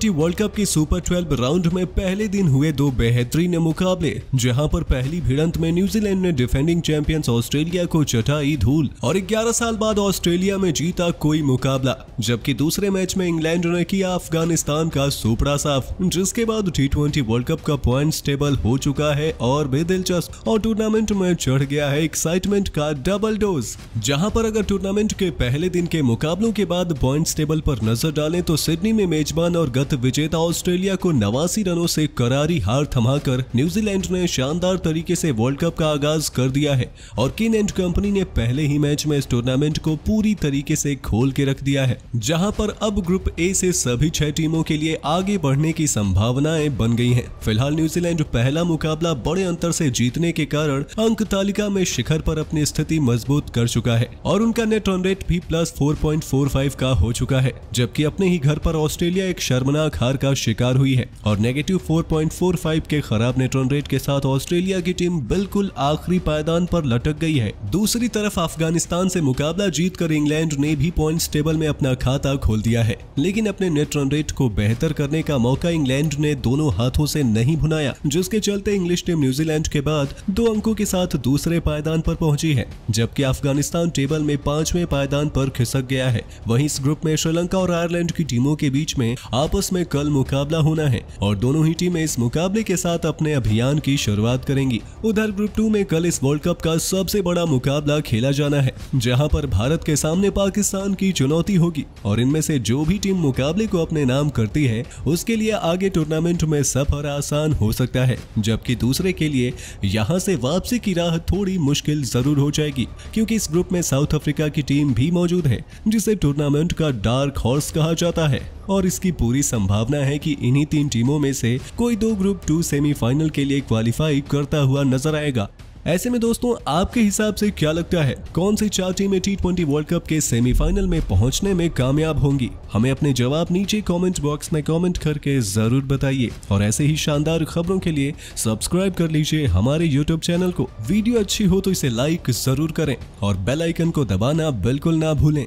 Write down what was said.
T World Cup के super 12 round में पहले दिन हुए दो बेहतरीन मुकाबले जहां पर पहली भिड़ंत में न्यूजीलैंड ने डिफेंडिंग चैंपियंस ऑस्ट्रेलिया को चटाई धूल और 11 साल बाद ऑस्ट्रेलिया में जीता कोई मुकाबला जबकि दूसरे मैच में इंग्लैंड ने किया अफगानिस्तान का सुपड़ा साफ जिसके बाद टी वर्ल्ड कप का पॉइंट टेबल हो चुका है और भी दिलचस्प और टूर्नामेंट में चढ़ गया है एक्साइटमेंट का डबल डोज जहाँ पर अगर टूर्नामेंट के पहले दिन के मुकाबलों के बाद पॉइंट टेबल पर नजर डालें तो सिडनी में मेजबान और गत विजेता ऑस्ट्रेलिया को नवासी रनों से करारी हार थमाकर न्यूजीलैंड ने शानदार तरीके से वर्ल्ड कप का आगाज कर दिया है और किन एंड कंपनी ने पहले ही मैच में इस टूर्नामेंट को पूरी तरीके से खोल के रख दिया है जहां पर अब ग्रुप ए से सभी छह टीमों के लिए आगे बढ़ने की संभावनाएं बन गई है फिलहाल न्यूजीलैंड पहला मुकाबला बड़े अंतर से जीतने के कारण अंक तालिका में शिखर पर अपनी स्थिति मजबूत कर चुका है और उनका नेट रन रेट भी प्लस 4.45 का हो चुका है जबकि अपने ही घर पर ऑस्ट्रेलिया एक शर्मनाक हार का शिकार हुई है और नेगेटिव 4.45 के खराब नेट्रॉन रेट के साथ ऑस्ट्रेलिया की टीम बिल्कुल आखिरी पायदान पर लटक गई है दूसरी तरफ अफगानिस्तान से मुकाबला जीतकर इंग्लैंड ने भी पॉइंट टेबल में अपना खाता खोल दिया है लेकिन अपने नेट्रॉन रेट को बेहतर करने का मौका इंग्लैंड ने दोनों हाथों ऐसी नहीं भुनाया जिसके चलते इंग्लिश टीम न्यूजीलैंड के बाद दो अंकों के साथ दूसरे पायदान पर पहुंची है जबकि अफगानिस्तान टेबल में पांचवें पायदान पर खिसक गया है वहीं इस ग्रुप में श्रीलंका और आयरलैंड की टीमों के बीच में आपस में कल मुकाबला होना है और दोनों ही टीमें इस मुकाबले के साथ अपने अभियान की शुरुआत करेंगी उधर ग्रुप टू में कल इस वर्ल्ड कप का सबसे बड़ा मुकाबला खेला जाना है जहाँ पर भारत के सामने पाकिस्तान की चुनौती होगी और इनमें से जो भी टीम मुकाबले को अपने नाम करती है उसके लिए आगे टूर्नामेंट में सफर आसान हो सकता है जबकि दूसरे के लिए यहाँ से वापसी की राह थोड़ी मुश्किल जरूर हो जाएगी क्योंकि इस ग्रुप में साउथ अफ्रीका की टीम भी मौजूद है जिसे टूर्नामेंट का डार्क हॉर्स कहा जाता है और इसकी पूरी संभावना है कि इन्हीं तीन टीमों में से कोई दो ग्रुप टू सेमीफाइनल के लिए क्वालिफाई करता हुआ नजर आएगा ऐसे में दोस्तों आपके हिसाब से क्या लगता है कौन सी चार टीमें टी ट्वेंटी वर्ल्ड कप के सेमीफाइनल में पहुंचने में कामयाब होंगी हमें अपने जवाब नीचे कमेंट बॉक्स में कमेंट करके जरूर बताइए और ऐसे ही शानदार खबरों के लिए सब्सक्राइब कर लीजिए हमारे यूट्यूब चैनल को वीडियो अच्छी हो तो इसे लाइक जरूर करें और बेलाइकन को दबाना बिल्कुल ना भूलें